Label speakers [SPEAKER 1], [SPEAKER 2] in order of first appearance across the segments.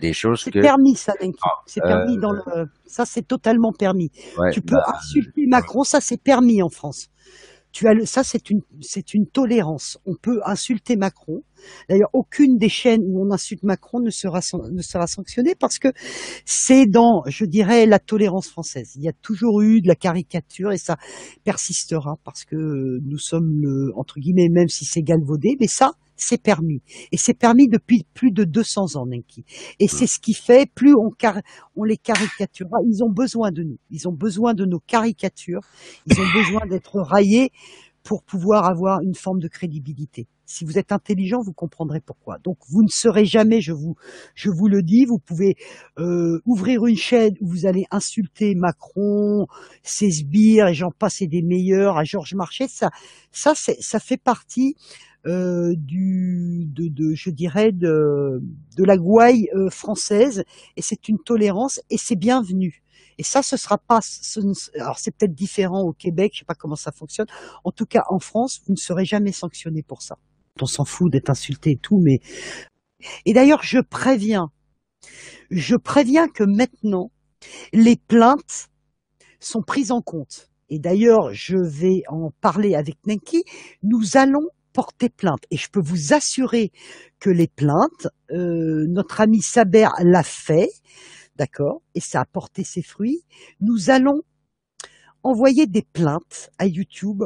[SPEAKER 1] des permis, ça, ah, c'est permis euh, Ça, c'est totalement permis. tu peux bah, insulter euh, Macron, ça, c'est permis en France. Tu as le... Ça, c'est une, c'est une tolérance. On peut insulter Macron, D'ailleurs, aucune des chaînes où on insulte Macron ne sera, sanctionnée parce que c'est dans, je dirais, la tolérance française. Il y a toujours eu de la caricature et ça persistera parce que nous sommes entre guillemets, même si c'est galvaudé, mais ça, c'est permis. Et c'est permis depuis plus de 200 ans, Nenki. Et c'est ce qui fait, plus on, les caricaturera, ils ont besoin de nous. Ils ont besoin de nos caricatures. Ils ont besoin d'être raillés pour pouvoir avoir une forme de crédibilité. Si vous êtes intelligent, vous comprendrez pourquoi. Donc vous ne serez jamais, je vous, je vous le dis, vous pouvez euh, ouvrir une chaîne où vous allez insulter Macron, ses sbires et j'en passe et des meilleurs à Georges Marchais. Ça, ça, ça fait partie euh, du, de, de, je dirais, de, de la gouaille euh, française et c'est une tolérance et c'est bienvenu. Et ça, ce sera pas. alors c'est peut-être différent au Québec, je sais pas comment ça fonctionne. En tout cas, en France, vous ne serez jamais sanctionné pour ça. On s'en fout d'être insulté et tout, mais. Et d'ailleurs, je préviens, je préviens que maintenant, les plaintes sont prises en compte. Et d'ailleurs, je vais en parler avec Nenki. Nous allons porter plainte. Et je peux vous assurer que les plaintes, euh, notre ami Saber l'a fait, D'accord Et ça a porté ses fruits. Nous allons envoyer des plaintes à YouTube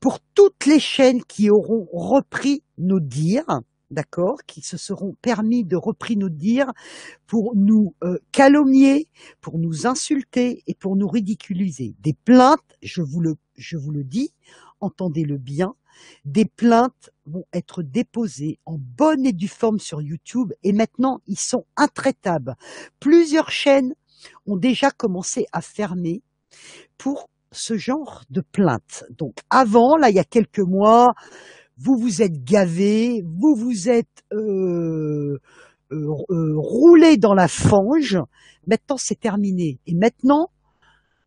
[SPEAKER 1] pour toutes les chaînes qui auront repris nos dires, d'accord, qui se seront permis de repris nos dires pour nous euh, calomnier, pour nous insulter et pour nous ridiculiser. Des plaintes, je vous le dis, entendez-le bien, des plaintes vont être déposées en bonne et due forme sur YouTube et maintenant ils sont intraitables. Plusieurs chaînes ont déjà commencé à fermer pour ce genre de plaintes. Donc avant, là il y a quelques mois, vous vous êtes gavé, vous vous êtes euh, euh, euh, roulé dans la fange. Maintenant c'est terminé. Et maintenant,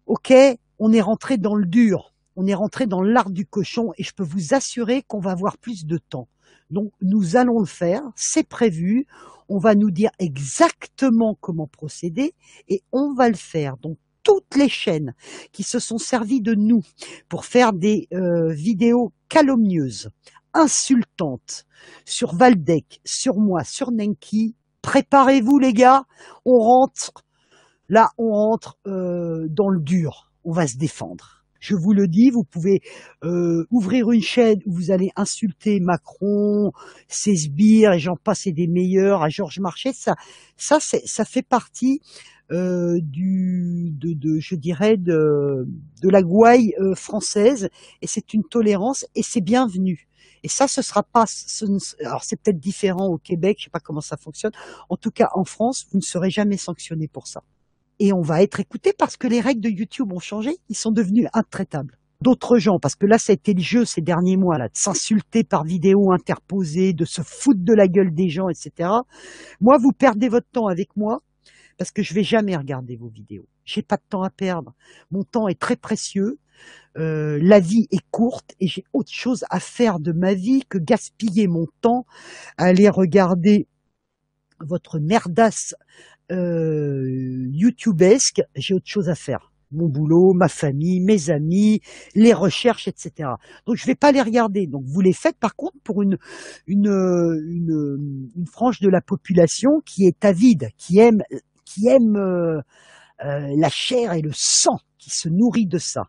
[SPEAKER 1] ok, on est rentré dans le dur on est rentré dans l'art du cochon et je peux vous assurer qu'on va avoir plus de temps. Donc nous allons le faire, c'est prévu, on va nous dire exactement comment procéder et on va le faire. Donc toutes les chaînes qui se sont servies de nous pour faire des euh, vidéos calomnieuses, insultantes sur Valdec, sur moi, sur Nenki, préparez-vous les gars, on rentre, là on rentre euh, dans le dur, on va se défendre. Je vous le dis, vous pouvez euh, ouvrir une chaîne où vous allez insulter Macron, ses sbires et j'en passe et des meilleurs à Georges Marchais. Ça, ça, fait partie euh, du, de, je dirais, de, la gouaille euh, française et c'est une tolérance et c'est bienvenu. Et ça, ce sera pas. alors, c'est peut-être différent au Québec, je sais pas comment ça fonctionne. En tout cas, en France, vous ne serez jamais sanctionné pour ça et on va être écouté parce que les règles de YouTube ont changé, ils sont devenus intraitables. D'autres gens, parce que là, ça a été le jeu ces derniers mois, là, de s'insulter par vidéo interposée, de se foutre de la gueule des gens, etc. Moi, vous perdez votre temps avec moi parce que je vais jamais regarder vos vidéos. J'ai pas de temps à perdre. Mon temps est très précieux. Euh, la vie est courte et j'ai autre chose à faire de ma vie que gaspiller mon temps à aller regarder votre merdasse euh, YouTube-esque, j'ai autre chose à faire. Mon boulot, ma famille, mes amis, les recherches, etc. Donc je ne vais pas les regarder. Donc vous les faites par contre pour une une, euh, euh, une, frange de la population qui est avide, qui aime qui aime la chair et le sang, qui se nourrit de ça.